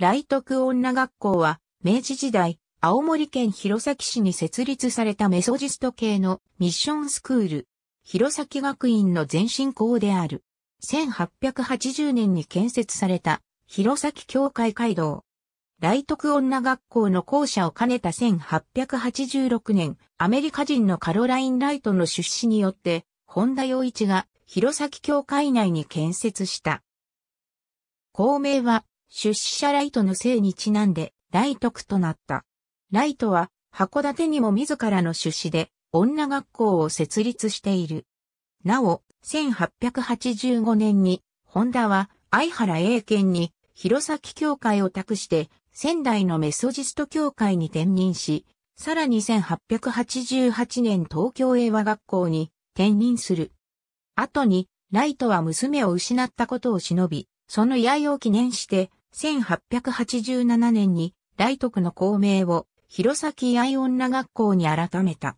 来徳女学校は、明治時代、青森県弘前市に設立されたメソジスト系のミッションスクール、弘前学院の前身校である。1880年に建設された、弘前教会街道。来徳女学校の校舎を兼ねた1886年、アメリカ人のカロライン・ライトの出資によって、本田洋一が弘前教会内に建設した。校名は、出資者ライトの姓にちなんで、ライトクとなった。ライトは、函館にも自らの出資で、女学校を設立している。なお、1885年に、ホンダは、相原英県に、弘前教会を託して、仙台のメソジスト教会に転任し、さらに1888年東京英和学校に転任する。後に、ライトは娘を失ったことを忍び、その居合を記念して、1887年に大徳の校名を弘前愛女学校に改めた。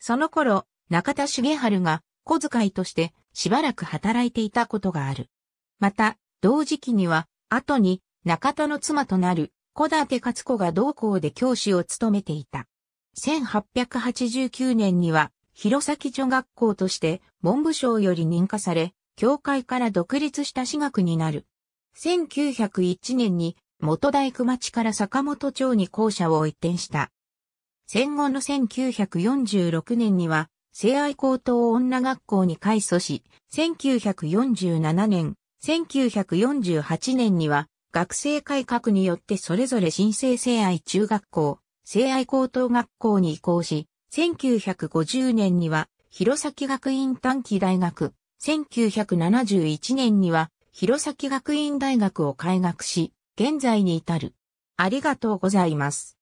その頃、中田重春が小遣いとしてしばらく働いていたことがある。また、同時期には、後に中田の妻となる小立勝子が同校で教師を務めていた。1889年には、弘前女学校として文部省より認可され、教会から独立した私学になる。1901年に元大工町から坂本町に校舎を移転した。戦後の1946年には、聖愛高等女学校に改祖し、1947年、1948年には、学生改革によってそれぞれ新生聖愛中学校、聖愛高等学校に移行し、1950年には、弘前学院短期大学、1971年には、弘前学院大学を開学し、現在に至る。ありがとうございます。